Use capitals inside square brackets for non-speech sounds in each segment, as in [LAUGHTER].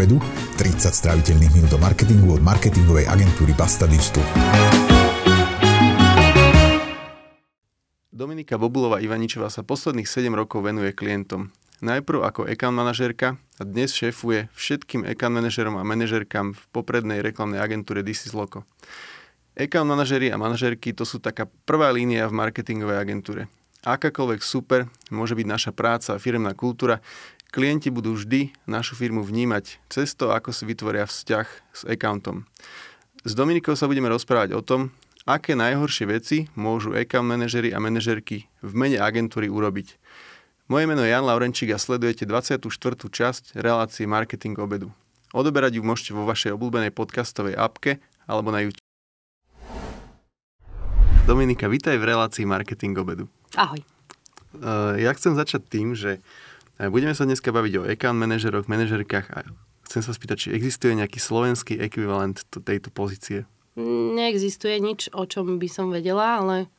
obedu, 30 stráviteľných minút do marketingu od marketingovej agentúry Basta Digital. Dominika Bobulová Ivaničová sa posledných 7 rokov venuje klientom. Najprv ako account manažérka a dnes šéfuje všetkým account manažerom a manažerkám v poprednej reklamnej agentúre This is Loco. Account manažery a manažerky to sú taká prvá línia v marketingovej agentúre. Akákoľvek super môže byť naša práca a firmná kultúra, Klienti budú vždy našu firmu vnímať cez to, ako si vytvoria vzťah s accountom. S Dominikou sa budeme rozprávať o tom, aké najhoršie veci môžu account manažery a manažerky v mene agentúry urobiť. Moje meno je Jan Laurenčík a sledujete 24. časť relácie Marketing obedu. Odoberať ju môžete vo vašej obľúbenej podcastovej appke alebo na YouTube. Dominika, vítaj v relácii Marketing obedu. Ahoj. Eh, ja chcem začať tým, že Budeme sa dneska baviť o account manažeroch, manažerkách a chcem sa spýtať, či existuje nejaký slovenský ekvivalent tejto pozície? Neexistuje nič, o čom by som vedela, ale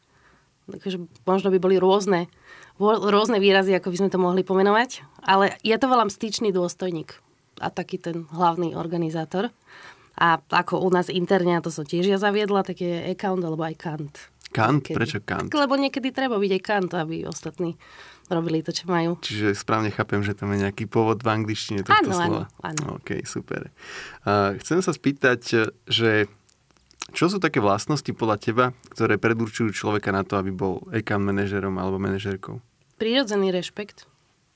takže možno by boli rôzne, rôzne výrazy, ako by sme to mohli pomenovať, ale ja to volám styčný dôstojník a taký ten hlavný organizátor. A ako u nás interne, to som tiež ja zaviedla, tak je account alebo aj kant. Kant? Niekedy. Prečo kant? Lebo niekedy treba byť aj kant, aby ostatní robili to, čo majú. Čiže správne chápem, že tam je nejaký pôvod v angličtine tohto áno, slova. Áno, áno. OK, super. Uh, chcem sa spýtať, že čo sú také vlastnosti podľa teba, ktoré predurčujú človeka na to, aby bol account e manažerom alebo manažerkou? Prírodzený rešpekt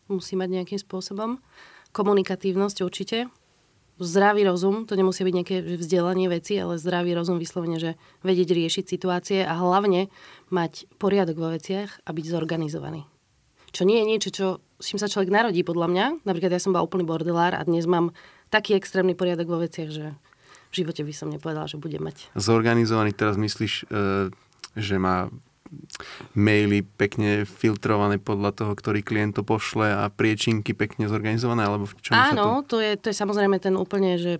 musí mať nejakým spôsobom. Komunikatívnosť určite. Zdravý rozum, to nemusí byť nejaké vzdelanie veci, ale zdravý rozum vyslovene, že vedieť riešiť situácie a hlavne mať poriadok vo veciach a byť zorganizovaný čo nie je niečo, čo, s čím sa človek narodí, podľa mňa. Napríklad ja som bola úplný bordelár a dnes mám taký extrémny poriadok vo veciach, že v živote by som nepovedala, že budem mať. Zorganizovaný teraz myslíš, e, že má maily pekne filtrované podľa toho, ktorý klient to pošle a priečinky pekne zorganizované, alebo v čom Áno, to... to... je, to je samozrejme ten úplne, že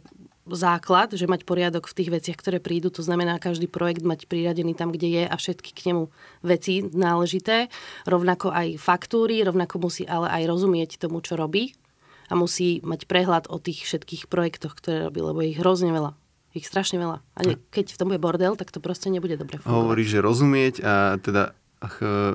základ, že mať poriadok v tých veciach, ktoré prídu, to znamená každý projekt mať priradený tam, kde je a všetky k nemu veci náležité. Rovnako aj faktúry, rovnako musí ale aj rozumieť tomu, čo robí a musí mať prehľad o tých všetkých projektoch, ktoré robí, lebo ich hrozne veľa. Ich strašne veľa. A keď v tom bude bordel, tak to proste nebude dobre fungovať. Hovorí, že rozumieť a teda E,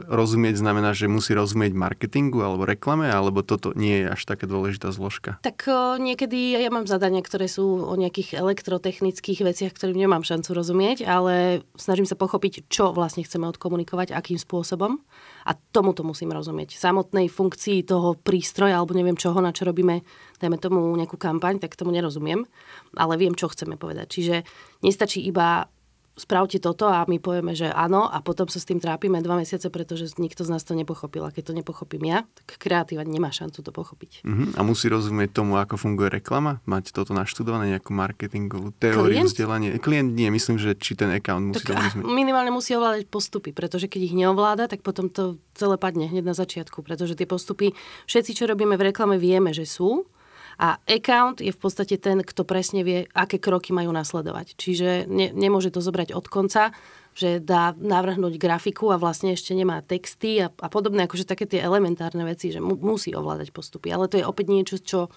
rozumieť znamená, že musí rozumieť marketingu alebo reklame, alebo toto nie je až taká dôležitá zložka? Tak o, e, niekedy ja mám zadania, ktoré sú o nejakých elektrotechnických veciach, ktorým nemám šancu rozumieť, ale snažím sa pochopiť, čo vlastne chceme odkomunikovať, akým spôsobom. A tomu to musím rozumieť. Samotnej funkcii toho prístroja alebo neviem čoho, na čo robíme, dajme tomu nejakú kampaň, tak tomu nerozumiem, ale viem, čo chceme povedať. Čiže nestačí iba spravte toto a my povieme, že áno a potom sa s tým trápime dva mesiace, pretože nikto z nás to nepochopil. A keď to nepochopím ja, tak kreatíva nemá šancu to pochopiť. Uh-huh. A musí rozumieť tomu, ako funguje reklama? Mať toto naštudované, nejakú marketingovú teóriu, Klient? vzdelanie? Klient nie, myslím, že či ten account musí tak, to rozumieť. Minimálne musí ovládať postupy, pretože keď ich neovláda, tak potom to celé padne hneď na začiatku, pretože tie postupy, všetci, čo robíme v reklame, vieme, že sú, a account je v podstate ten, kto presne vie, aké kroky majú nasledovať. Čiže ne, nemôže to zobrať od konca, že dá navrhnúť grafiku a vlastne ešte nemá texty a, a podobné, akože také tie elementárne veci, že mu, musí ovládať postupy. Ale to je opäť niečo, čo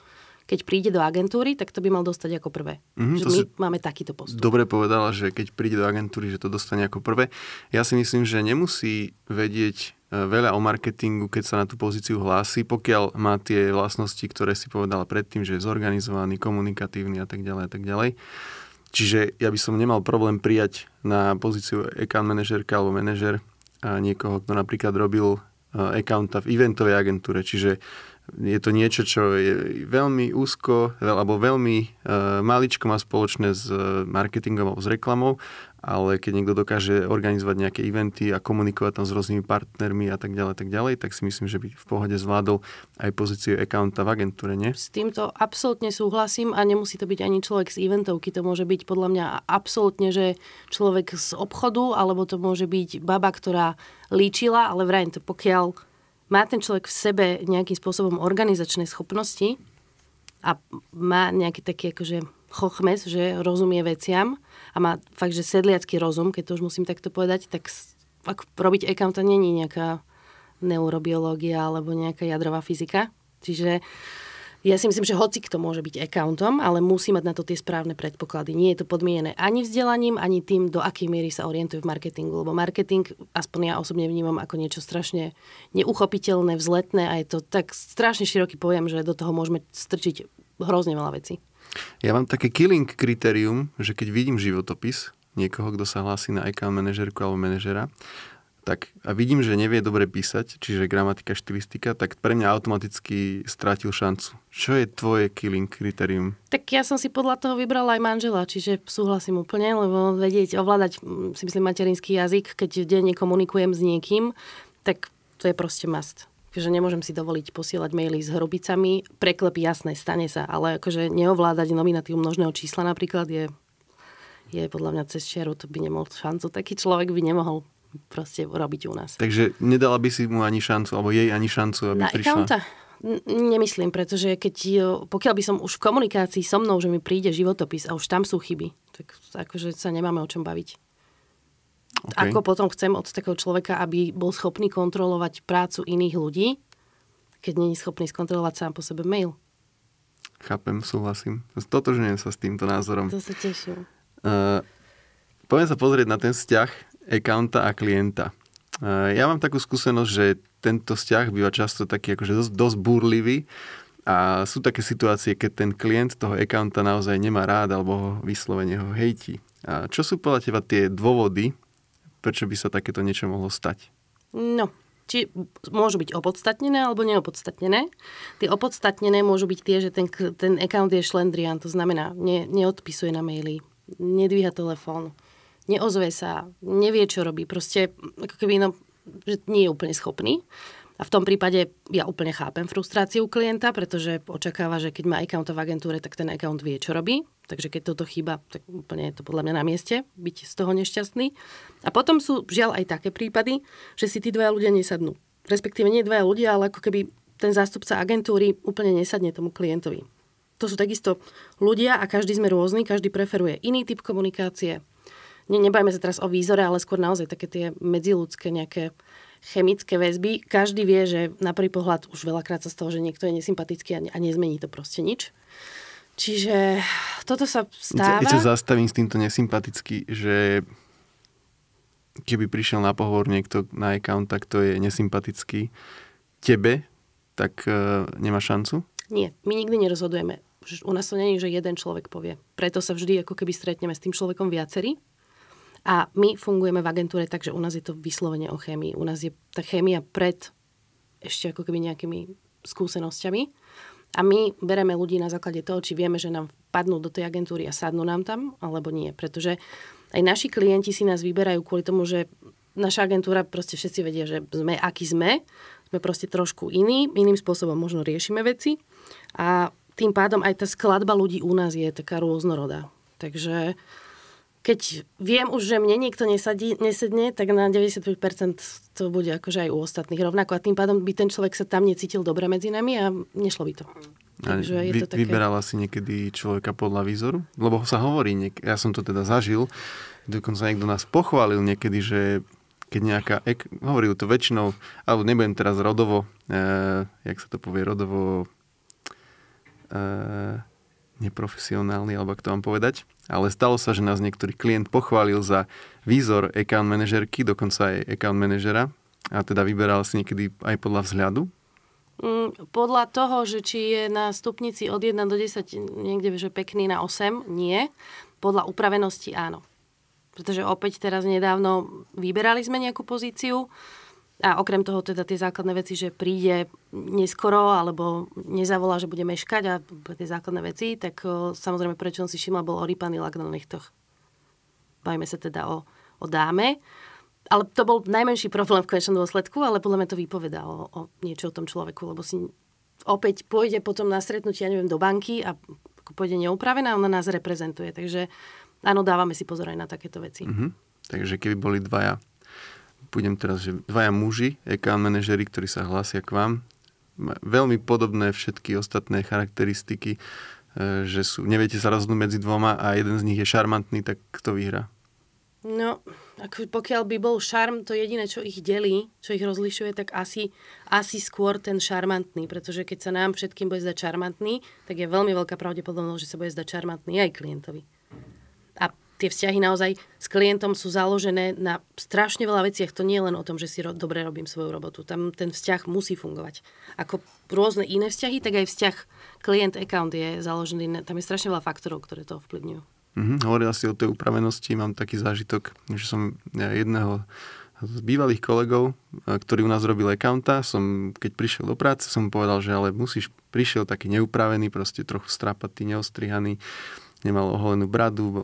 keď príde do agentúry, tak to by mal dostať ako prvé. Mm, že my máme takýto postup. Dobre povedala, že keď príde do agentúry, že to dostane ako prvé. Ja si myslím, že nemusí vedieť Eh, veľa o marketingu, keď sa na tú pozíciu hlási, pokiaľ má tie vlastnosti, ktoré si povedala predtým, že je zorganizovaný, komunikatívny a tak ďalej a tak ďalej. Čiže ja by som nemal problém prijať na pozíciu account manažerka alebo manažer a niekoho, kto napríklad robil eh, accounta v eventovej agentúre. Čiže je to niečo, čo je veľmi úzko, alebo veľmi eh, maličko má spoločné s marketingom alebo s reklamou ale keď niekto dokáže organizovať nejaké eventy a komunikovať tam s rôznymi partnermi a tak ďalej, tak ďalej, tak si myslím, že by v pohode zvládol aj pozíciu accounta v agentúre, nie? S týmto absolútne súhlasím a nemusí to byť ani človek z eventovky, to môže byť podľa mňa absolútne, že človek z obchodu, alebo to môže byť baba, ktorá líčila, ale vrajím to, pokiaľ má ten človek v sebe nejakým spôsobom organizačné schopnosti a má nejaký taký akože chochmes, že rozumie veciam, a má fakt, že sedliacký rozum, keď to už musím takto povedať, tak ak robiť ekam to není nejaká neurobiológia alebo nejaká jadrová fyzika. Čiže ja si myslím, že hoci kto môže byť accountom, ale musí mať na to tie správne predpoklady. Nie je to podmienené ani vzdelaním, ani tým, do akej miery sa orientuje v marketingu. Lebo marketing, aspoň ja osobne vnímam ako niečo strašne neuchopiteľné, vzletné a je to tak strašne široký pojem, že do toho môžeme strčiť hrozne veľa vecí. Ja mám také killing kritérium, že keď vidím životopis niekoho, kto sa hlási na account manažerku alebo manažera, tak a vidím, že nevie dobre písať, čiže gramatika, štilistika, tak pre mňa automaticky strátil šancu. Čo je tvoje killing kritérium? Tak ja som si podľa toho vybrala aj manžela, čiže súhlasím úplne, lebo vedieť, ovládať mm, si myslím materinský jazyk, keď denne komunikujem s niekým, tak to je proste must. Takže nemôžem si dovoliť posielať maily s hrobicami. Preklep jasné, stane sa, ale akože neovládať nominatív množného čísla napríklad je, je podľa mňa cez čiaru, to by nemal šancu. Taký človek by nemohol proste robiť u nás. Takže nedala by si mu ani šancu, alebo jej ani šancu, aby Na prišla? Accounta? Nemyslím, pretože keď, e, pokiaľ by som už v komunikácii so mnou, že mi príde životopis a už tam sú chyby, tak akože sa nemáme o čom baviť. Okay. Ako potom chcem od takého človeka, aby bol schopný kontrolovať prácu iných ľudí, keď není schopný skontrolovať sám po sebe mail. Chápem, súhlasím. Totožňujem sa s týmto názorom. To sa teším. Uh, poďme sa pozrieť na ten vzťah accounta a klienta. Uh, ja mám takú skúsenosť, že tento vzťah býva často taký akože dosť, dosť búrlivý, a sú také situácie, keď ten klient toho accounta naozaj nemá rád alebo ho vyslovene ho hejti. A čo sú podľa teba tie dôvody, prečo by sa takéto niečo mohlo stať? No, či môžu byť opodstatnené alebo neopodstatnené. Tie opodstatnené môžu byť tie, že ten, ten account je šlendrian, to znamená, ne, neodpisuje na maily, nedvíha telefón, neozve sa, nevie, čo robí. Proste ako keby no, že nie je úplne schopný. A v tom prípade ja úplne chápem frustráciu klienta, pretože očakáva, že keď má account v agentúre, tak ten account vie, čo robí. Takže keď toto chýba, tak úplne je to podľa mňa na mieste byť z toho nešťastný. A potom sú žiaľ aj také prípady, že si tí dvaja ľudia nesadnú. Respektíve nie dvaja ľudia, ale ako keby ten zástupca agentúry úplne nesadne tomu klientovi. To sú takisto ľudia a každý sme rôzny, každý preferuje iný typ komunikácie. Ne, nebajme sa teraz o výzore, ale skôr naozaj také tie medziludské nejaké chemické väzby. Každý vie, že na prvý pohľad už veľakrát sa stalo, že niekto je nesympatický a, ne, a nezmení to proste nič. Čiže toto sa stáva. Ja sa zastavím s týmto nesympatický, že keby prišiel na pohovor niekto na account, tak to je nesympatický tebe, tak e, nemá šancu? Nie, my nikdy nerozhodujeme. U nás to není, že jeden človek povie. Preto sa vždy ako keby stretneme s tým človekom viacerí a my fungujeme v agentúre tak, že u nás je to vyslovene o chémii. U nás je tá chémia pred ešte ako keby nejakými skúsenosťami. A my bereme ľudí na základe toho, či vieme, že nám padnú do tej agentúry a sadnú nám tam, alebo nie. Pretože aj naši klienti si nás vyberajú kvôli tomu, že naša agentúra, proste všetci vedia, že sme aký sme, sme proste trošku iní, iným spôsobom možno riešime veci a tým pádom aj tá skladba ľudí u nás je taká rôznorodá. Takže keď viem už, že mne niekto nesadí, nesedne, tak na 95% to bude akože aj u ostatných rovnako. A tým pádom by ten človek sa tam necítil dobre medzi nami a nešlo by to. A Takže vy, je to také... Vyberala si niekedy človeka podľa výzoru? Lebo sa hovorí, niek- ja som to teda zažil, dokonca niekto nás pochválil niekedy, že keď nejaká, ek- hovoril to väčšinou, alebo nebudem teraz rodovo, e, jak sa to povie, rodovo... E, neprofesionálny, alebo ako to mám povedať. Ale stalo sa, že nás niektorý klient pochválil za výzor account manažerky, dokonca aj account manažera. A teda vyberal si niekedy aj podľa vzhľadu? Mm, podľa toho, že či je na stupnici od 1 do 10 niekde, že pekný na 8, nie. Podľa upravenosti áno. Pretože opäť teraz nedávno vyberali sme nejakú pozíciu, a okrem toho teda tie základné veci, že príde neskoro alebo nezavolá, že bude meškať a tie základné veci, tak samozrejme prečo som si všimla, bol orýpaný lak na nechtoch. Bavíme sa teda o, o dáme. Ale to bol najmenší problém v konečnom dôsledku, ale podľa mňa to vypovedá o, o niečo o tom človeku, lebo si opäť pôjde potom na stretnutie, ja neviem, do banky a pôjde neupravená, ona nás reprezentuje. Takže áno, dávame si pozor aj na takéto veci. Mm-hmm. Takže keby boli dvaja pôjdem teraz, že dvaja muži, account manažery, ktorí sa hlásia k vám, veľmi podobné všetky ostatné charakteristiky, e, že sú, neviete sa rozhodnúť medzi dvoma a jeden z nich je šarmantný, tak kto vyhrá? No, ak, pokiaľ by bol šarm to jediné, čo ich delí, čo ich rozlišuje, tak asi, asi skôr ten šarmantný, pretože keď sa nám všetkým bude zdať šarmantný, tak je veľmi veľká pravdepodobnosť, že sa bude zdať šarmantný aj klientovi tie vzťahy naozaj s klientom sú založené na strašne veľa veciach. To nie je len o tom, že si ro- dobre robím svoju robotu. Tam ten vzťah musí fungovať. Ako rôzne iné vzťahy, tak aj vzťah klient-account je založený. Na, tam je strašne veľa faktorov, ktoré to ovplyvňujú. Mm-hmm. Hovoril si o tej upravenosti. Mám taký zážitok, že som jedného z bývalých kolegov, e, ktorý u nás robil accounta, som, keď prišiel do práce, som mu povedal, že ale musíš, prišiel taký neupravený, proste trochu strapatý, neostrihaný, nemal oholenú bradu v,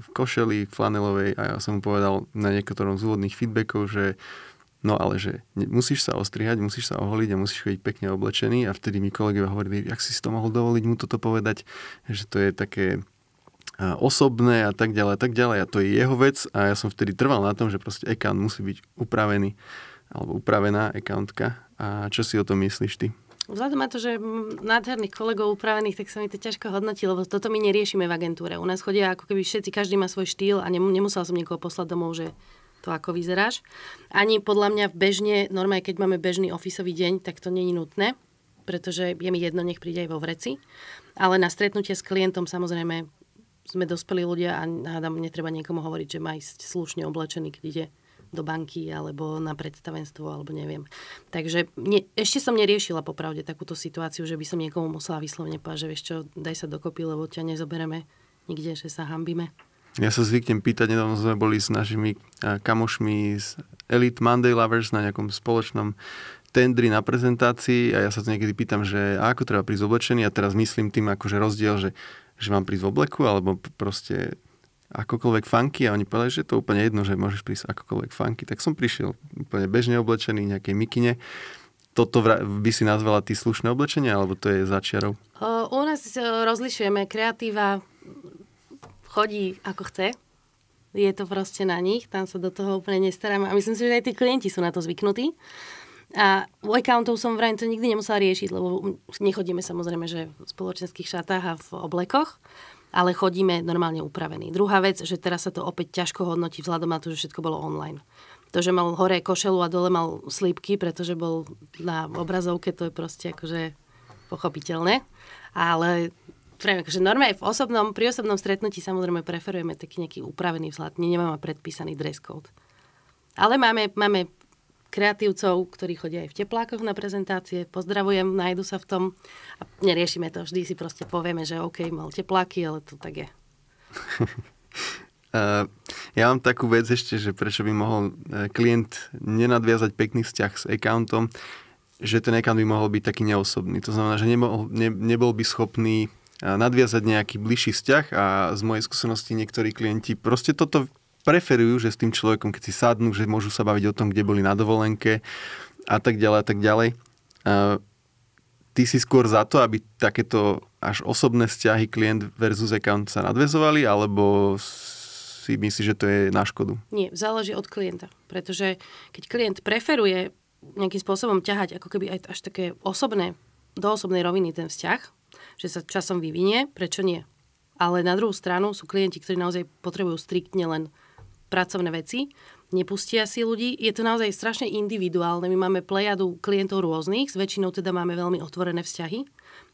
v košeli flanelovej a ja som mu povedal na niektorom z úvodných feedbackov, že no ale že musíš sa ostrihať, musíš sa oholiť a musíš chodiť pekne oblečený a vtedy mi kolegovia hovorili, jak si si to mohol dovoliť mu toto povedať, že to je také osobné a tak ďalej a tak ďalej a to je jeho vec a ja som vtedy trval na tom, že proste account musí byť upravený alebo upravená accountka a čo si o tom myslíš ty? Vzhľadom na to, že nádherných kolegov upravených, tak sa mi to ťažko hodnotí, lebo toto my neriešime v agentúre. U nás chodia ako keby všetci, každý má svoj štýl a nemusel som niekoho poslať domov, že to ako vyzeráš. Ani podľa mňa v bežne, normálne keď máme bežný ofisový deň, tak to není nutné, pretože je mi jedno, nech príde aj vo vreci. Ale na stretnutie s klientom samozrejme sme dospelí ľudia a hádam, netreba niekomu hovoriť, že má ísť slušne oblečený, keď ide do banky alebo na predstavenstvo alebo neviem. Takže ne, ešte som neriešila popravde takúto situáciu, že by som niekomu musela vyslovne povedať, že vieš čo, daj sa dokopy, lebo ťa nezobereme nikde, že sa hambíme. Ja sa zvyknem pýtať, nedávno sme boli s našimi eh, kamošmi z Elite Monday Lovers na nejakom spoločnom tendri na prezentácii a ja sa to niekedy pýtam, že ako treba prísť oblečený a teraz myslím tým akože rozdiel, že, že mám prísť v obleku alebo proste akokoľvek funky a oni povedali, že je to úplne jedno, že môžeš prísť akokoľvek funky. Tak som prišiel úplne bežne oblečený, nejakej mikine. Toto by si nazvala ty slušné oblečenie, alebo to je začiarov? U nás e, rozlišujeme kreatíva chodí ako chce. Je to proste na nich, tam sa do toho úplne nestarám. A myslím si, že aj tí klienti sú na to zvyknutí. A accountov som vrajím to nikdy nemusela riešiť, lebo nechodíme samozrejme, že v spoločenských šatách a v oblekoch ale chodíme normálne upravení. Druhá vec, že teraz sa to opäť ťažko hodnotí vzhľadom na to, že všetko bolo online. To, že mal hore košelu a dole mal slípky, pretože bol na obrazovke, to je proste akože pochopiteľné. Ale Prém, akože normálne v osobnom, pri osobnom stretnutí samozrejme preferujeme taký nejaký upravený vzhľad. My nemáme predpísaný dress code. Ale máme, máme kreatívcov, ktorí chodia aj v teplákoch na prezentácie. Pozdravujem, nájdu sa v tom. A neriešime to, vždy si proste povieme, že OK, mal tepláky, ale to tak je. [LAUGHS] Eh, ja mám takú vec ešte, že prečo by mohol eh, klient nenadviazať pekný vzťah s accountom, že ten account by mohol byť taký neosobný. To znamená, že nemohol, ne, nebol by schopný eh, nadviazať nejaký bližší vzťah a z mojej skúsenosti niektorí klienti proste toto preferujú, že s tým človekom, keď si sadnú, že môžu sa baviť o tom, kde boli na dovolenke a tak ďalej a tak ďalej. Uh, ty si skôr za to, aby takéto až osobné vzťahy klient versus account sa nadvezovali, alebo si myslíš, že to je na škodu? Nie, záleží od klienta. Pretože keď klient preferuje nejakým spôsobom ťahať ako keby aj až také osobné, do osobnej roviny ten vzťah, že sa časom vyvinie, prečo nie? Ale na druhú stranu sú klienti, ktorí naozaj potrebujú striktne len pracovné veci, nepustia si ľudí. Je to naozaj strašne individuálne. My máme plejadu klientov rôznych, s väčšinou teda máme veľmi otvorené vzťahy,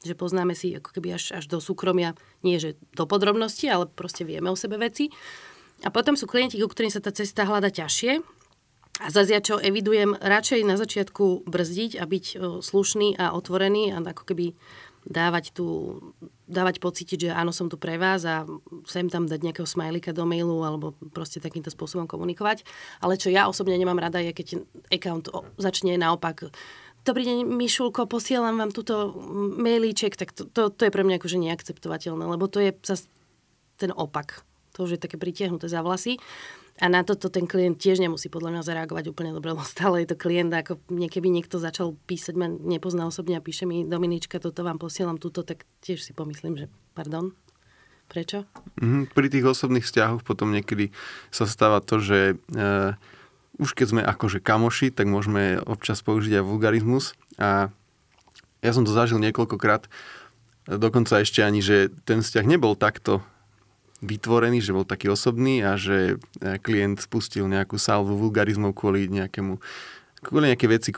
že poznáme si ako keby až, až do súkromia, nie že do podrobnosti, ale proste vieme o sebe veci. A potom sú klienti, ku ktorým sa tá cesta hľada ťažšie. A zase ja čo evidujem, radšej na začiatku brzdiť a byť slušný a otvorený a ako keby dávať tú dávať pocítiť, že áno, som tu pre vás a sem tam dať nejakého smajlika do mailu alebo proste takýmto spôsobom komunikovať. Ale čo ja osobne nemám rada je, keď account začne naopak Dobrý deň, Mišulko, posielam vám túto mailíček, tak to, to, to je pre mňa akože neakceptovateľné, lebo to je zase ten opak to už je také pritiahnuté za vlasy. A na toto ten klient tiež nemusí podľa mňa zareagovať úplne dobre, lebo [LAUGHS] stále je to klient, ako niekedy niekto začal písať, ma nepozná osobne a píše mi Dominička, toto vám posielam, túto, tak tiež si pomyslím, že pardon, prečo? Mm, pri tých osobných vzťahoch potom niekedy sa stáva to, že e, už keď sme akože kamoši, tak môžeme občas použiť aj vulgarizmus a ja som to zažil niekoľkokrát, dokonca ešte ani, že ten vzťah nebol takto vytvorený, že bol taký osobný a že e, klient spustil nejakú salvu vulgarizmov kvôli nejakému kvôli nejaké veci,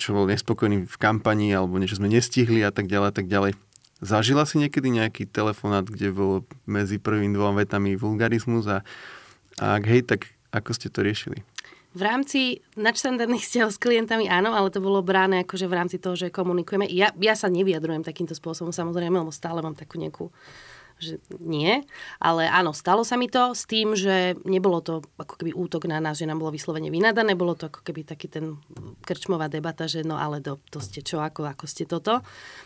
čo bol nespokojný v kampanii alebo niečo sme nestihli a tak ďalej a tak ďalej. Zažila si niekedy nejaký telefonát, kde bol medzi prvým dvoma vetami vulgarizmus a, a ak hej, tak ako ste to riešili? V rámci nadštandardných vzťahov s klientami áno, ale to bolo bráne akože v rámci toho, že komunikujeme. Ja, ja sa nevyjadrujem takýmto spôsobom samozrejme, lebo stále mám takú nejakú že nie, ale áno, stalo sa mi to s tým, že nebolo to ako keby útok na nás, že nám bolo vyslovene vynadané, bolo to ako keby taký ten krčmová debata, že no ale do, to ste čo, ako, ako ste toto.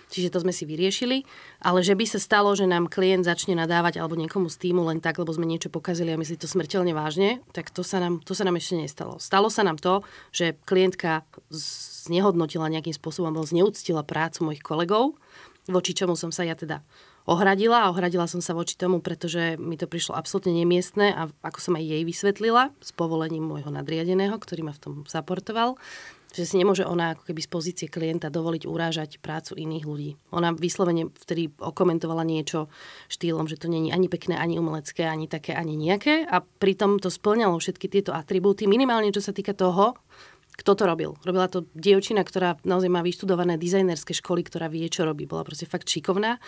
Čiže to sme si vyriešili, ale že by sa stalo, že nám klient začne nadávať alebo niekomu z týmu len tak, lebo sme niečo pokazili a myslí to smrteľne vážne, tak to sa nám, to sa nám ešte nestalo. Stalo sa nám to, že klientka znehodnotila nejakým spôsobom alebo zneúctila prácu mojich kolegov, voči čomu som sa ja teda ohradila a ohradila som sa voči tomu, pretože mi to prišlo absolútne nemiestne a ako som aj jej vysvetlila s povolením môjho nadriadeného, ktorý ma v tom zaportoval, že si nemôže ona ako keby z pozície klienta dovoliť urážať prácu iných ľudí. Ona vyslovene vtedy okomentovala niečo štýlom, že to není ani pekné, ani umelecké, ani také, ani nejaké a pritom to splňalo všetky tieto atribúty, minimálne čo sa týka toho, kto to robil. Robila to dievčina, ktorá naozaj má vyštudované dizajnerské školy, ktorá vie, čo robí. Bola proste fakt šikovná.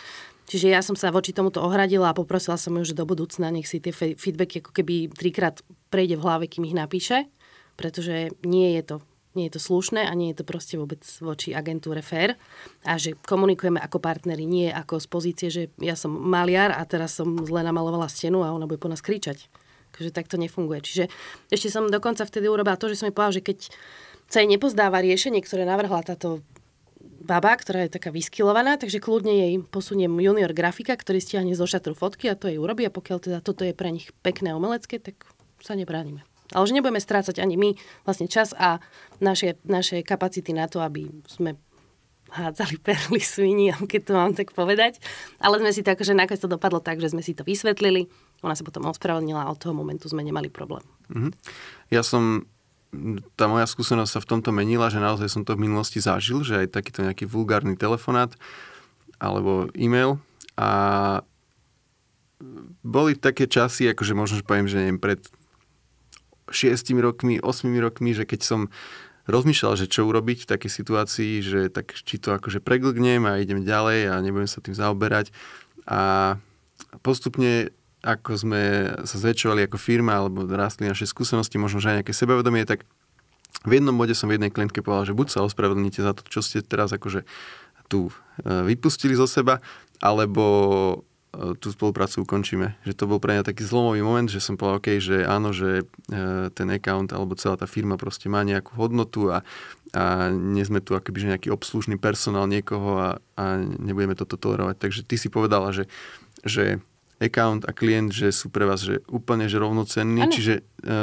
Čiže ja som sa voči tomuto ohradila a poprosila som ju, že do budúcna nech si tie feedbacky ako keby trikrát prejde v hlave, kým ich napíše, pretože nie je to nie je to slušné a nie je to proste vôbec voči agentúre fair A že komunikujeme ako partneri, nie ako z pozície, že ja som maliar a teraz som zle namalovala stenu a ona bude po nás kričať akože tak to nefunguje. Čiže ešte som dokonca vtedy urobila to, že som jej povedala, že keď sa jej nepozdáva riešenie, ktoré navrhla táto baba, ktorá je taká vyskilovaná, takže kľudne jej posuniem junior grafika, ktorý stiahne zo šatru fotky a to jej urobí a pokiaľ teda toto je pre nich pekné umelecké, tak sa nebránime. Ale že nebudeme strácať ani my vlastne čas a naše, naše kapacity na to, aby sme hádzali perly [LAUGHS] svini, keď to mám tak povedať. Ale sme si tak, že nakoniec to dopadlo tak, že sme si to vysvetlili, ona sa potom ospravedlnila a od toho momentu sme nemali problém. Mm-hmm. Ja som tá moja skúsenosť sa v tomto menila, že naozaj som to v minulosti zažil, že aj takýto nejaký vulgárny telefonát alebo e-mail a boli také časy, akože možno že poviem, že neviem, pred 6 rokmi, 8 rokmi, že keď som rozmýšľal, že čo urobiť v takej situácii, že tak či to akože preglgnem a idem ďalej a nebudem sa tým zaoberať a postupne ako sme sa zväčšovali ako firma, alebo rastli naše skúsenosti, možno že aj nejaké sebavedomie, tak v jednom bode som v jednej klientke povedal, že buď sa ospravedlníte za to, čo ste teraz akože tu e, vypustili zo seba, alebo e, tú spoluprácu ukončíme. Že to bol pre mňa taký zlomový moment, že som povedal, OK, že áno, že e, ten account alebo celá tá firma proste má nejakú hodnotu a, a nie sme tu akoby, že nejaký obslužný personál niekoho a, a nebudeme toto tolerovať. Takže ty si povedala, že, že account a klient, že sú pre vás že úplne že rovnocenní, čiže, e,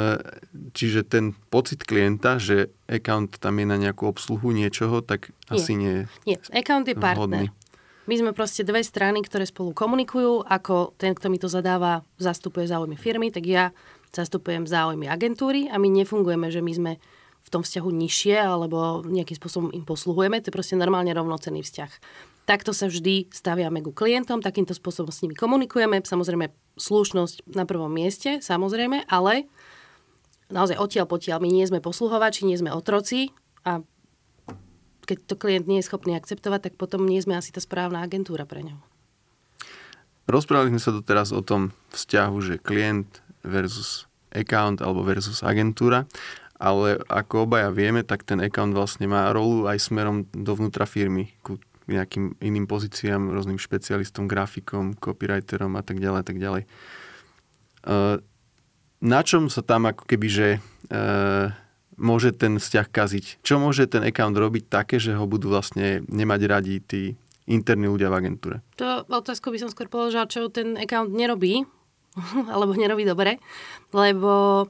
čiže ten pocit klienta, že account tam je na nejakú obsluhu niečoho, tak nie. asi nie je Nie, account je partner. Vhodný. My sme proste dve strany, ktoré spolu komunikujú, ako ten, kto mi to zadáva, zastupuje záujmy firmy, tak ja zastupujem záujmy agentúry a my nefungujeme, že my sme v tom vzťahu nižšie alebo nejakým spôsobom im posluhujeme. To je proste normálne rovnocenný vzťah. Takto sa vždy staviame ku klientom, takýmto spôsobom s nimi komunikujeme. Samozrejme, slušnosť na prvom mieste, samozrejme, ale naozaj odtiaľ potiaľ. My nie sme posluhovači, nie sme otroci a keď to klient nie je schopný akceptovať, tak potom nie sme asi tá správna agentúra pre ňo. Rozprávali sme sa tu teraz o tom vzťahu, že klient versus account alebo versus agentúra, ale ako obaja vieme, tak ten account vlastne má rolu aj smerom dovnútra firmy, ku nejakým iným pozíciám, rôznym špecialistom, grafikom, copywriterom a tak ďalej a tak ďalej. E, na čom sa tam ako keby, že e, môže ten vzťah kaziť? Čo môže ten account robiť také, že ho budú vlastne nemať radi tí interní ľudia v agentúre? To otázku by som skôr položila, čo ten account nerobí, [LAUGHS] alebo nerobí dobre, lebo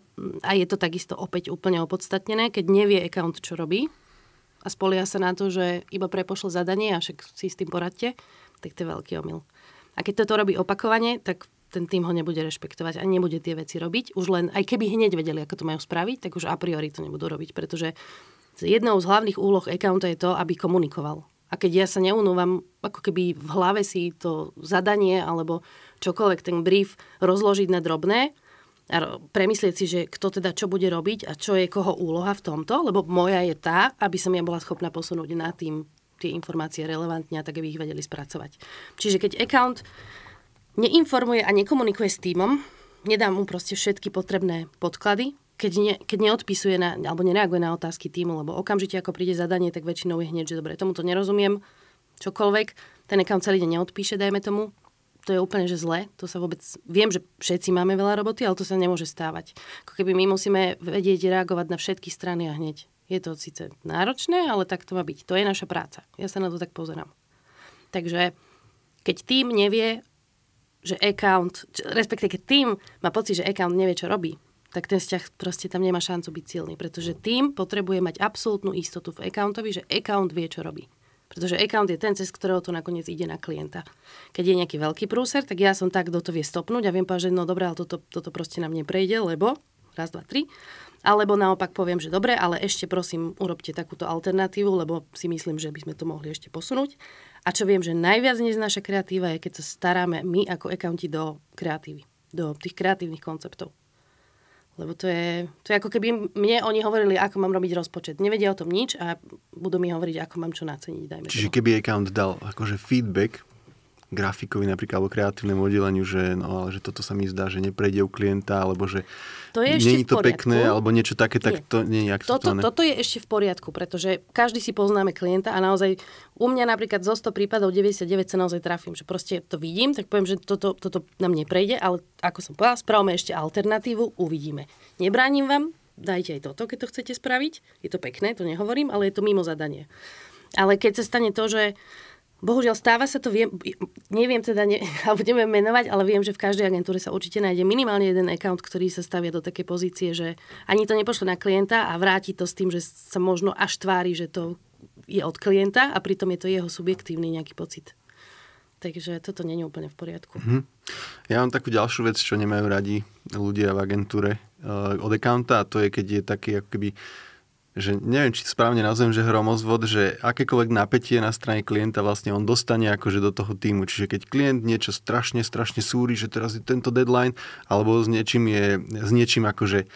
a je to takisto opäť úplne opodstatnené, keď nevie account, čo robí, a spolia sa na to, že iba prepošlo zadanie a však si s tým poradte, tak to je veľký omyl. A keď toto robí opakovane, tak ten tým ho nebude rešpektovať a nebude tie veci robiť. Už len, aj keby hneď vedeli, ako to majú spraviť, tak už a priori to nebudú robiť, pretože jednou z hlavných úloh accounta je to, aby komunikoval. A keď ja sa neunúvam, ako keby v hlave si to zadanie alebo čokoľvek, ten brief rozložiť na drobné, a premyslieť si, že kto teda čo bude robiť a čo je koho úloha v tomto, lebo moja je tá, aby som ja bola schopná posunúť na tým tie informácie relevantne a tak, aby ich vedeli spracovať. Čiže keď account neinformuje a nekomunikuje s týmom, nedá mu proste všetky potrebné podklady, keď, ne, keď neodpisuje na, alebo nereaguje na otázky týmu, lebo okamžite ako príde zadanie, tak väčšinou je hneď, že dobre, tomu to nerozumiem, čokoľvek, ten account celý deň neodpíše, dajme tomu, to je úplne že zle. To sa vôbec... Viem, že všetci máme veľa roboty, ale to sa nemôže stávať. Ako keby my musíme vedieť reagovať na všetky strany a hneď. Je to síce náročné, ale tak to má byť. To je naša práca. Ja sa na to tak pozerám. Takže keď tým nevie, že account, respektive keď tým má pocit, že account nevie, čo robí, tak ten vzťah proste tam nemá šancu byť silný, pretože tým potrebuje mať absolútnu istotu v accountovi, že account vie, čo robí. Pretože account je ten, cez ktorého to nakoniec ide na klienta. Keď je nejaký veľký prúser, tak ja som tak, kto to vie stopnúť a viem povedať, že no dobré, ale toto, toto proste nám neprejde, lebo raz, dva, tri. Alebo naopak poviem, že dobre, ale ešte prosím, urobte takúto alternatívu, lebo si myslím, že by sme to mohli ešte posunúť. A čo viem, že najviac naša kreatíva je, keď sa staráme my ako accounti do kreatívy, do tých kreatívnych konceptov. Lebo to je, to je ako keby mne oni hovorili, ako mám robiť rozpočet. Nevedia o tom nič a budú mi hovoriť, ako mám čo naceniť. Dajme Čiže toho. keby account dal akože feedback grafikovi napríklad alebo kreatívnemu oddeleniu, že no ale že toto sa mi zdá, že neprejde u klienta, alebo že to je nie je to pekné, alebo niečo také, tak nie. to nie je toto, ne... toto je ešte v poriadku, pretože každý si poznáme klienta a naozaj u mňa napríklad zo 100 prípadov 99 sa naozaj trafím, že proste to vidím, tak poviem, že toto, toto nám neprejde, ale ako som povedala, spravme ešte alternatívu, uvidíme. Nebránim vám, dajte aj toto, keď to chcete spraviť. Je to pekné, to nehovorím, ale je to mimo zadanie. Ale keď sa stane to, že Bohužiaľ, stáva sa to, viem, neviem teda, ne, [LAUGHS] a budeme menovať, ale viem, že v každej agentúre sa určite nájde minimálne jeden account, ktorý sa stavia do takej pozície, že ani to nepošle na klienta a vráti to s tým, že sa možno až tvári, že to je od klienta a pritom je to jeho subjektívny nejaký pocit. Takže toto není úplne v poriadku. Mhm. Ja mám takú ďalšiu vec, čo nemajú radi ľudia v agentúre uh, od accounta a to je, keď je taký ako keby že neviem, či správne nazvem, že hromozvod, že akékoľvek napätie na strane klienta vlastne on dostane akože do toho týmu. Čiže keď klient niečo strašne, strašne súri, že teraz je tento deadline, alebo s niečím, je, s niečím akože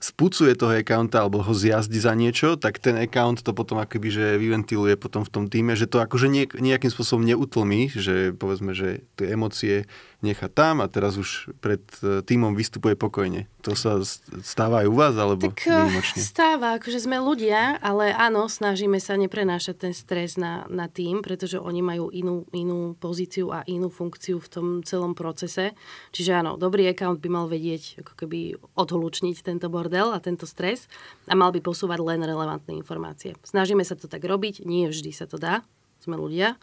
spúcuje toho accounta alebo ho zjazdí za niečo, tak ten account to potom akoby, že vyventiluje potom v tom týme, že to akože nejakým spôsobom neutlmí, že povedzme, že tie emócie nechá tam a teraz už pred e, týmom vystupuje pokojne. To sa stáva aj u vás, alebo tak, e, výnimočne? Stáva, akože sme ľudia, ale áno, snažíme sa neprenášať ten stres na, na tým, pretože oni majú inú, inú pozíciu a inú funkciu v tom celom procese. Čiže áno, dobrý account by mal vedieť, ako keby odhlučniť tento bordel a tento stres a mal by posúvať len relevantné informácie. Snažíme sa to tak robiť, nie vždy sa to dá, sme ľudia,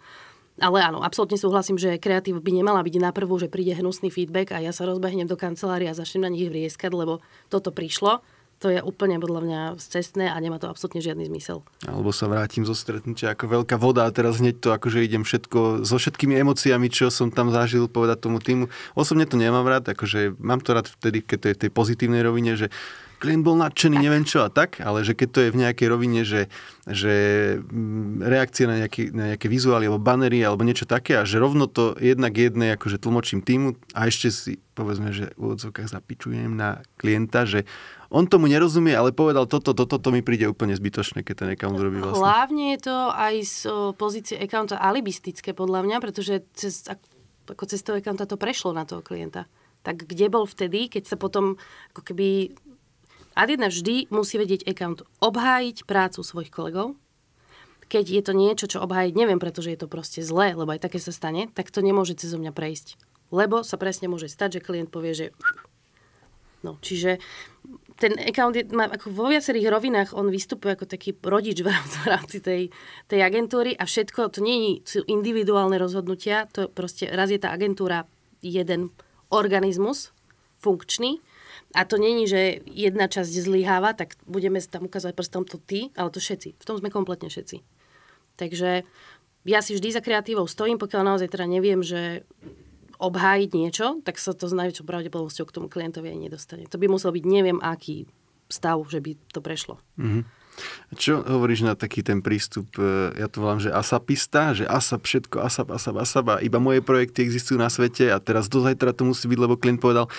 ale áno, absolútne súhlasím, že kreatív by nemala byť naprvu, že príde hnusný feedback a ja sa rozbehnem do kancelárie a začnem na nich vrieskať, lebo toto prišlo. To je úplne podľa mňa cestné a nemá to absolútne žiadny zmysel. Alebo sa vrátim zo stretnutia ako veľká voda a teraz hneď to akože idem všetko so všetkými emóciami, čo som tam zažil, povedať tomu týmu. Osobne to nemám rád, akože mám to rád vtedy, keď to je v tej pozitívnej rovine, že klient bol nadšený, tak. neviem čo a tak, ale že keď to je v nejakej rovine, že, že mm, reakcie na, nejaký, na nejaké vizuály alebo banery alebo niečo také a že rovno to jednak jedné akože tlmočím týmu a ešte si povedzme, že v odzvokách zapičujem na klienta, že on tomu nerozumie, ale povedal toto, toto, toto mi príde úplne zbytočné, keď ten account robí vlastne. Hlavne je to aj z pozície accounta alibistické podľa mňa, pretože cez, ako cez toho accounta to prešlo na toho klienta tak kde bol vtedy, keď sa potom ako keby Adina vždy musí vedieť account obhájiť prácu svojich kolegov, keď je to niečo, čo obhájiť neviem, pretože je to proste zlé, lebo aj také sa stane, tak to nemôže cez mňa prejsť. Lebo sa presne môže stať, že klient povie, že... No, čiže ten account je, má, ako vo viacerých rovinách on vystupuje ako taký rodič v rámci tej, tej agentúry a všetko, to nie sú individuálne rozhodnutia, to proste raz je tá agentúra jeden organizmus funkčný, a to není, že jedna časť zlyháva, tak budeme tam ukázať prstom to ty, ale to všetci. V tom sme kompletne všetci. Takže ja si vždy za kreatívou stojím, pokiaľ naozaj teda neviem, že obhájiť niečo, tak sa to s najväčšou pravdepodobnosťou k tomu klientovi aj nedostane. To by musel byť neviem aký stav, že by to prešlo. Mm-hmm. Čo hovoríš na taký ten prístup, e, ja to volám, že ASAPista, že ASAP všetko, ASAP, ASAP, ASAP a iba moje projekty existujú na svete a teraz do zajtra to musí byť, lebo klient povedal,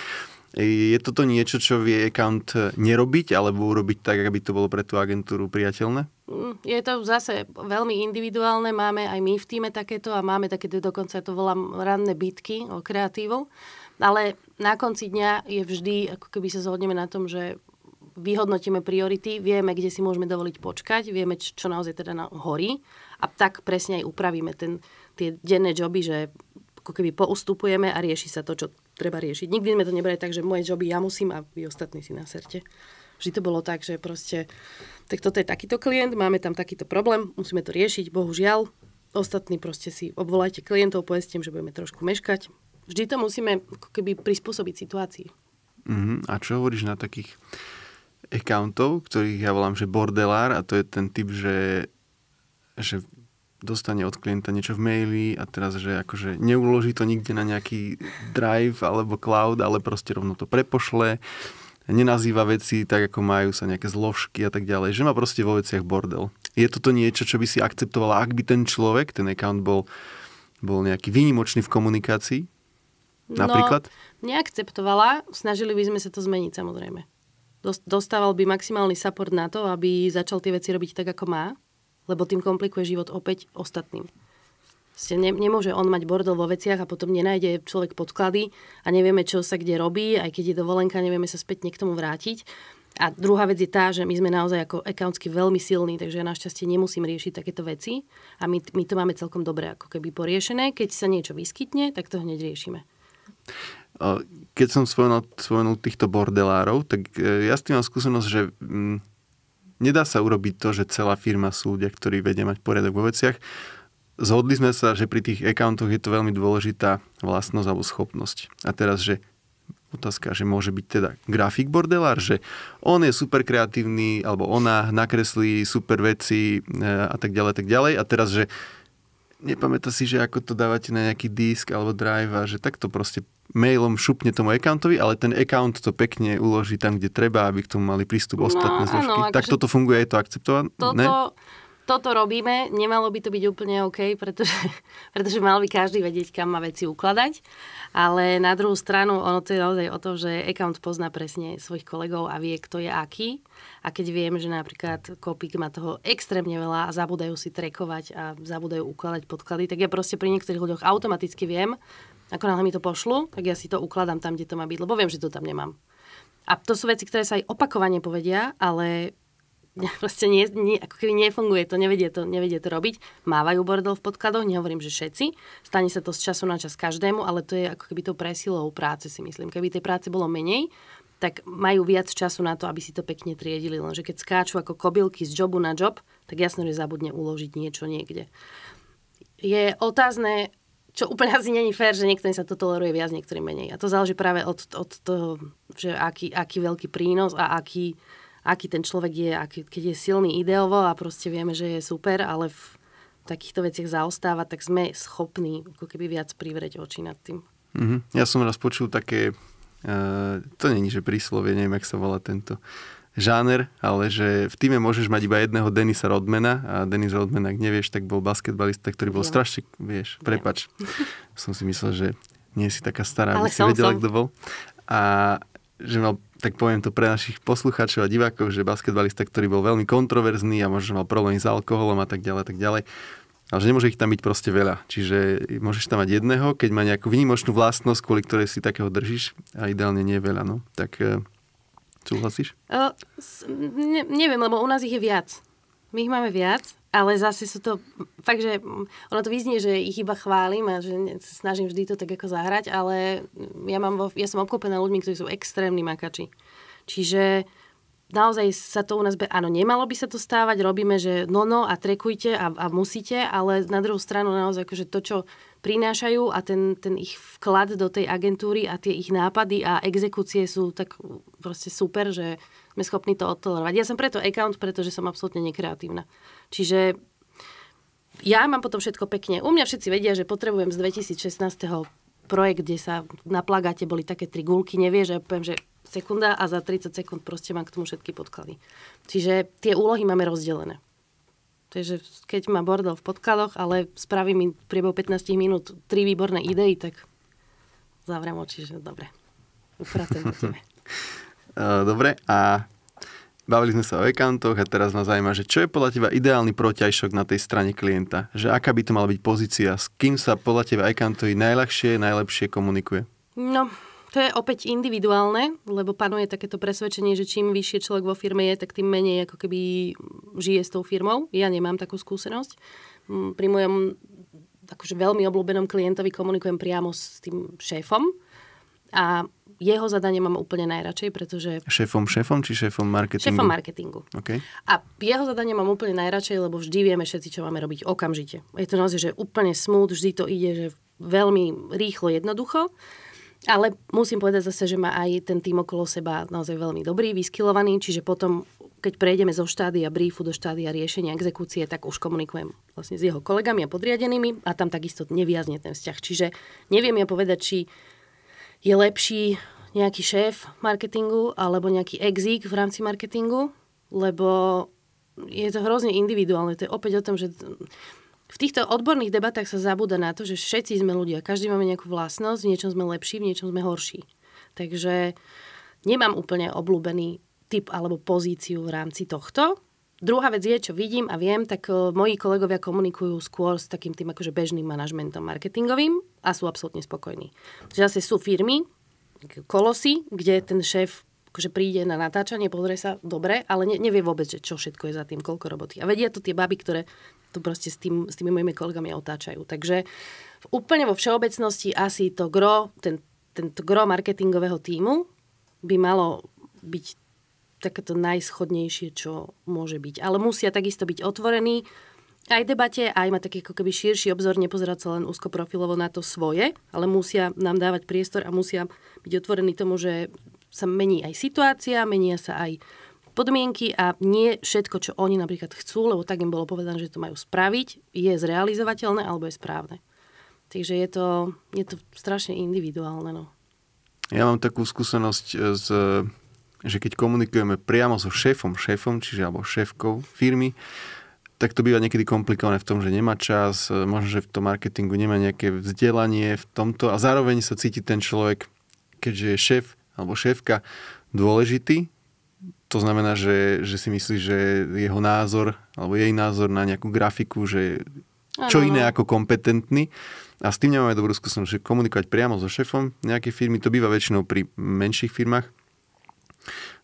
je toto niečo, čo vie account eh, nerobiť, alebo urobiť tak, aby to bolo pre tú agentúru priateľné? Mm, je to zase veľmi individuálne, máme aj my v týme takéto a máme také, dokonca to volám ranné bitky o kreatívu, ale na konci dňa je vždy, ako keby sa zhodneme na tom, že vyhodnotíme priority, vieme, kde si môžeme dovoliť počkať, vieme, čo naozaj teda na horí a tak presne aj upravíme ten, tie denné joby, že ako keby poustupujeme a rieši sa to, čo treba riešiť. Nikdy sme to nebrali tak, že moje joby ja musím a vy ostatní si naserte. Vždy to bolo tak, že proste, tak toto je takýto klient, máme tam takýto problém, musíme to riešiť, bohužiaľ. Ostatní proste si obvolajte klientov, povedzte im, že budeme trošku meškať. Vždy to musíme keby prispôsobiť situácii. Mm, a čo hovoríš na takých accountov, ktorých ja volám, že bordelár a to je ten typ, že, že dostane od klienta niečo v maili a teraz, že akože neuloží to nikde na nejaký drive alebo cloud, ale proste rovno to prepošle, nenazýva veci tak, ako majú sa nejaké zložky a tak ďalej, že má proste vo veciach bordel. Je toto niečo, čo by si akceptovala, ak by ten človek, ten account bol, bol nejaký výnimočný v komunikácii? No, Napríklad? No, neakceptovala, snažili by sme sa to zmeniť samozrejme. Dostával by maximálny support na to, aby začal tie veci robiť tak, ako má lebo tým komplikuje život opäť ostatným. Ste, ne, nemôže on mať bordel vo veciach a potom nenájde človek podklady a nevieme, čo sa kde robí, aj keď je dovolenka, nevieme sa späť k tomu vrátiť. A druhá vec je tá, že my sme naozaj ako accountsky veľmi silní, takže ja našťastie nemusím riešiť takéto veci a my, my to máme celkom dobre ako keby poriešené. Keď sa niečo vyskytne, tak to hneď riešime. Keď som spomenul, spomenul týchto bordelárov, tak e, ja s tým mám skúsenosť, že mm, Nedá sa urobiť to, že celá firma sú ľudia, ktorí vedia mať poriadok vo veciach. Zhodli sme sa, že pri tých accountoch je to veľmi dôležitá vlastnosť alebo schopnosť. A teraz, že otázka, že môže byť teda grafik bordelár, že on je super kreatívny, alebo ona nakreslí super veci e, a tak ďalej, tak ďalej. A teraz, že nepamätá si, že ako to dávate na nejaký disk alebo drive a že takto proste mailom šupne tomu accountovi, ale ten account to pekne uloží tam, kde treba, aby k tomu mali prístup no ostatné no, zložky. Áno, tak toto funguje, je to akceptované? Toto, ne? toto robíme, nemalo by to byť úplne OK, pretože, [LAUGHS] pretože mal by každý vedieť, kam má veci ukladať, ale na druhú stranu ono to je naozaj o to, že account pozná presne svojich kolegov a vie, kto je aký a keď viem, že napríklad kopík má toho extrémne veľa a zabudajú si trekovať a zabudajú ukladať podklady, tak ja proste pri niektorých ľuďoch automaticky viem, ako náhle mi to pošlu, tak ja si to ukladám tam, kde to má byť, lebo viem, že to tam nemám. A to sú veci, ktoré sa aj opakovane povedia, ale [LAUGHS] proste nie, nie, ako keby nefunguje to, nevedie to, nevedie to robiť. Mávajú bordel v podkladoch, nehovorím, že všetci. Stane sa to z času na čas každému, ale to je ako keby to presilou práce, si myslím. Keby tej práce bolo menej, tak majú viac času na to, aby si to pekne triedili. Lenže keď skáču ako kobylky z jobu na job, tak jasno, že zabudne uložiť niečo niekde. Je otázne, čo úplne asi není fér, že niektorým sa to toleruje viac, niektorým menej. A to záleží práve od, od toho, že aký, aký veľký prínos a aký, aký ten človek je, aký, keď je silný ideovo a proste vieme, že je super, ale v takýchto veciach zaostáva, tak sme schopní ako keby viac privrieť oči nad tým. Mm-hmm. Ja som raz počul také, uh, to není, že príslovie, neviem, jak sa volá tento, žáner, ale že v týme môžeš mať iba jedného Denisa Rodmana a Denis Rodman, ak nevieš, tak bol basketbalista, ktorý bol strašne, vieš, prepač. [LAUGHS] Som si myslel, že nie si taká stará, ale aby som, si vedela, kto bol. A že mal, tak poviem to pre našich poslucháčov a divákov, že basketbalista, ktorý bol veľmi kontroverzný a možno mal problém s alkoholom a tak ďalej, tak ďalej, ale že nemôže ich tam byť proste veľa. Čiže môžeš tam mať jedného, keď má nejakú výnimočnú vlastnosť, kvôli ktorej si takého držíš a ideálne nie veľa. No. Tak eh, Súhlasíš? Uh, ne, neviem, lebo u nás ich je viac. My ich máme viac, ale zase sú to, fakt, že ono to vyznie, že ich iba chválim a že snažím vždy to tak ako zahrať, ale ja, mám vo, ja som obklopená ľuďmi, ktorí sú extrémni makači. Čiže naozaj sa to u nás, be, áno, nemalo by sa to stávať, robíme, že no, no a trekujte a, a musíte, ale na druhú stranu naozaj, akože to, čo prinášajú a ten, ten ich vklad do tej agentúry a tie ich nápady a exekúcie sú tak proste super, že sme schopní to odtolerovať. Ja som preto account, pretože som absolútne nekreatívna. Čiže ja mám potom všetko pekne. U mňa všetci vedia, že potrebujem z 2016 projekt, kde sa na plagáte boli také tri gulky, nevie, že ja poviem, že sekunda a za 30 sekúnd proste mám k tomu všetky podklady. Čiže tie úlohy máme rozdelené. Takže keď má bordel v podkladoch, ale spraví mi priebo 15 minút tri výborné idei, tak zavriem oči, že dobre. Upracujem do [LAUGHS] eh, dobre, a bavili sme sa o ekantoch a teraz ma zaujíma, že čo je podľa teba ideálny protiajšok na tej strane klienta? Že aká by to mala byť pozícia? S kým sa podľa teba accountovi najľahšie, najlepšie komunikuje? No, to je opäť individuálne, lebo panuje takéto presvedčenie, že čím vyššie človek vo firme je, tak tým menej ako keby žije s tou firmou. Ja nemám takú skúsenosť. Mm, pri mojom akože veľmi obľúbenom klientovi komunikujem priamo s tým šéfom a jeho zadanie mám úplne najradšej, pretože... Šéfom šéfom či šéfom marketingu? Šéfom marketingu. Okay. A jeho zadanie mám úplne najradšej, lebo vždy vieme všetci, čo máme robiť okamžite. Je to naozaj, že úplne smooth, vždy to ide, že veľmi rýchlo, jednoducho. Ale musím povedať zase, že má aj ten tým okolo seba naozaj veľmi dobrý, vyskilovaný, čiže potom, keď prejdeme zo štádia briefu do štádia riešenia exekúcie, tak už komunikujem vlastne s jeho kolegami a podriadenými a tam takisto neviazne ten vzťah. Čiže neviem ja povedať, či je lepší nejaký šéf marketingu alebo nejaký exík v rámci marketingu, lebo je to hrozne individuálne. To je opäť o tom, že v týchto odborných debatách sa zabúda na to, že všetci sme ľudia, každý máme nejakú vlastnosť, v niečom sme lepší, v niečom sme horší. Takže nemám úplne obľúbený typ alebo pozíciu v rámci tohto. Druhá vec je, čo vidím a viem, tak e, moji kolegovia komunikujú skôr s takým tým akože bežným manažmentom marketingovým a sú absolútne spokojní. zase sú firmy, kolosy, kde ten šéf akože príde na natáčanie, pozrie sa, dobre, ale ne, nevie vôbec, že čo všetko je za tým, koľko roboty. A vedia to tie baby, ktoré to proste s, tým, s tými mojimi kolegami otáčajú. Takže úplne vo všeobecnosti asi to gro, ten, tento gro marketingového týmu by malo byť takéto najschodnejšie, čo môže byť. Ale musia takisto byť otvorení aj debate, aj mať taký ako keby širší obzor, nepozerať sa len úzko na to svoje, ale musia nám dávať priestor a musia byť otvorení tomu, že sa mení aj situácia, menia sa aj podmienky a nie všetko, čo oni napríklad chcú, lebo tak im bolo povedané, že to majú spraviť, je zrealizovateľné alebo je správne. Takže je to, je to strašne individuálne. No. Ja mám takú skúsenosť, e, z, že keď komunikujeme priamo so šéfom, šéfom, čiže alebo šéfkou firmy, tak to býva niekedy komplikované v tom, že nemá čas, e, možno, že v tom marketingu nemá nejaké vzdelanie v tomto a zároveň sa cíti ten človek, keďže je šéf, alebo šéfka dôležitý. To znamená, že, že si myslí, že jeho názor alebo jej názor na nejakú grafiku, že čo ano. iné no. ako kompetentný. A s tým nemáme dobrú skúsenosť, že komunikovať priamo so šéfom nejakej firmy, to býva väčšinou pri menších firmách.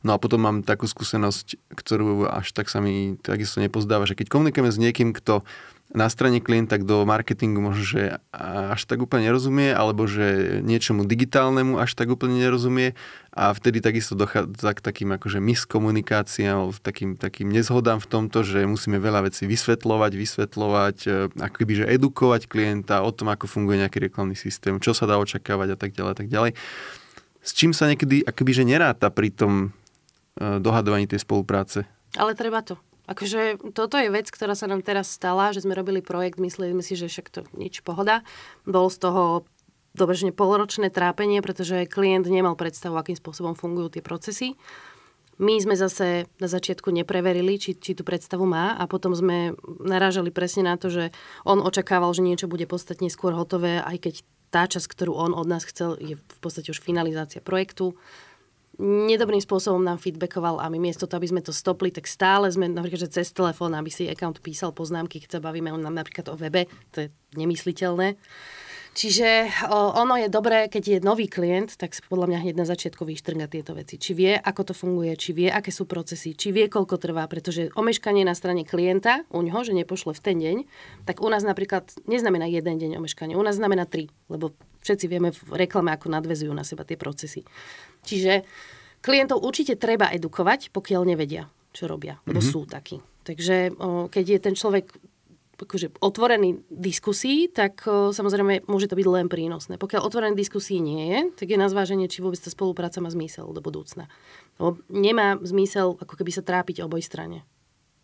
No a potom mám takú skúsenosť, ktorú až tak sa mi takisto nepozdáva, že keď komunikujeme s niekým, kto na strane klienta, kto marketingu možno, že až tak úplne nerozumie, alebo že niečomu digitálnemu až tak úplne nerozumie a vtedy takisto dochádza k takým akože miskomunikáciám, takým, takým nezhodám v tomto, že musíme veľa vecí vysvetľovať, vysvetľovať, e, akoby, že edukovať klienta o tom, ako funguje nejaký reklamný systém, čo sa dá očakávať a tak ďalej, a tak ďalej. S čím sa niekedy akoby, že neráta pri tom e, dohadovaní tej spolupráce. Ale treba to. Akože toto je vec, ktorá sa nám teraz stala, že sme robili projekt, mysleli si, že však to nič pohoda. Bol z toho dobržne poloročné trápenie, pretože klient nemal predstavu, akým spôsobom fungujú tie procesy. My sme zase na začiatku nepreverili, či, či tú predstavu má a potom sme narážali presne na to, že on očakával, že niečo bude podstatne skôr hotové, aj keď tá časť, ktorú on od nás chcel, je v podstate už finalizácia projektu nedobrým spôsobom nám feedbackoval a my miesto toho, aby sme to stopli, tak stále sme napríklad, že cez telefón, aby si account písal poznámky, keď sa bavíme on nám napríklad o webe, to je nemysliteľné. Čiže o, ono je dobré, keď je nový klient, tak si podľa mňa hneď na začiatku vyštrnga tieto veci. Či vie, ako to funguje, či vie, aké sú procesy, či vie, koľko trvá, pretože omeškanie na strane klienta u ňoho, že nepošle v ten deň, tak u nás napríklad neznamená jeden deň omeškanie, u nás znamená tri, lebo všetci vieme v reklame, ako nadvezujú na seba tie procesy. Čiže klientov určite treba edukovať, pokiaľ nevedia, čo robia, lebo mm-hmm. sú takí. Takže keď je ten človek akože otvorený diskusí, tak samozrejme môže to byť len prínosné. Pokiaľ otvorený diskusí nie je, tak je na zváženie, či vôbec tá spolupráca má zmysel do budúcna. Lebo nemá zmysel ako keby sa trápiť oboj strane,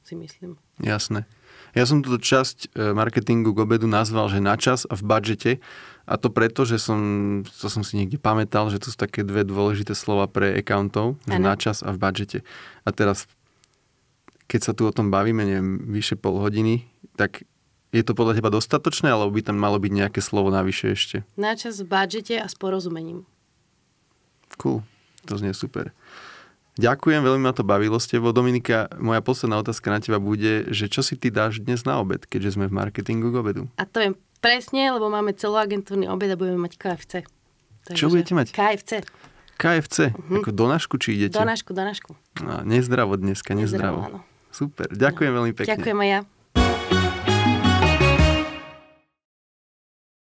si myslím. Jasné. Ja som túto časť e, marketingu k obedu nazval, že na čas a v budžete. A to preto, že som, to som si niekde pamätal, že to sú také dve dôležité slova pre accountov, že na čas a v budžete. A teraz, keď sa tu o tom bavíme, neviem, vyše pol hodiny, tak je to podľa teba dostatočné, alebo by tam malo byť nejaké slovo navyše ešte? Na čas v budžete a s porozumením. Cool, to znie super. Ďakujem, veľmi ma to bavilo s tebou. Dominika, moja posledná otázka na teba bude, že čo si ty dáš dnes na obed, keďže sme v marketingu k obedu? A to viem presne, lebo máme celoagentúrny obed a budeme mať KFC. Takže čo budete mať? KFC. KFC, uh-huh. Mhm. ako donášku či idete? Donášku, donášku. No, nezdravo dneska, nezdravo. nezdravo áno. Super, ďakujem no. veľmi pekne. Ďakujem aj ja.